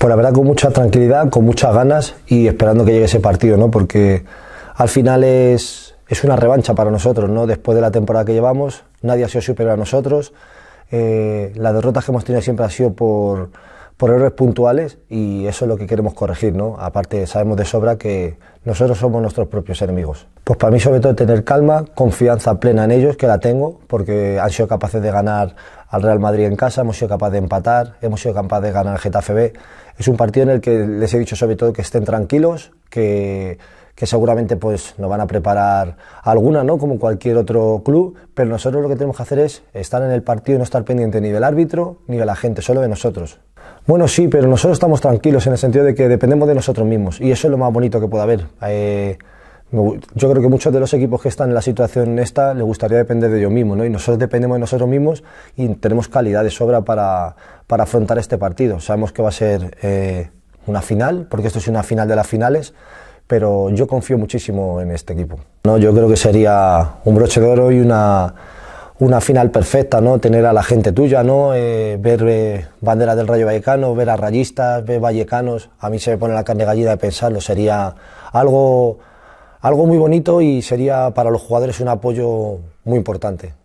pues la verdad con mucha tranquilidad, con muchas ganas y esperando que llegue ese partido, ¿no? Porque al final es, es una revancha para nosotros, ¿no? Después de la temporada que llevamos, nadie ha sido superior a nosotros. Eh, las derrotas que hemos tenido siempre ha sido por por errores puntuales y eso es lo que queremos corregir, ¿no? Aparte sabemos de sobra que nosotros somos nuestros propios enemigos. Pues para mí sobre todo tener calma, confianza plena en ellos, que la tengo, porque han sido capaces de ganar al Real Madrid en casa, hemos sido capaces de empatar, hemos sido capaces de ganar al Getafe B. Es un partido en el que les he dicho sobre todo que estén tranquilos, que que seguramente pues nos van a preparar alguna, ¿no? Como cualquier otro club, pero nosotros lo que tenemos que hacer es estar en el partido y no estar pendiente ni del árbitro ni de la gente, solo de nosotros. Bueno, sí, pero nosotros estamos tranquilos en el sentido de que dependemos de nosotros mismos y eso es lo más bonito que pueda haber. Eh, yo creo que muchos de los equipos que están en la situación esta les gustaría depender de ellos mismos, ¿no? Y nosotros dependemos de nosotros mismos y tenemos calidad de sobra para, para afrontar este partido. Sabemos que va a ser eh, una final, porque esto es una final de las finales pero yo confío muchísimo en este equipo. ¿no? Yo creo que sería un broche de oro y una, final perfecta, ¿no? tener a la gente tuya, ¿no? Eh, ver eh, banderas del Rayo Vallecano, ver a rayistas, ver vallecanos, a mí se me pone la carne gallina de pensarlo, sería algo, algo muy bonito y sería para los jugadores un apoyo muy importante.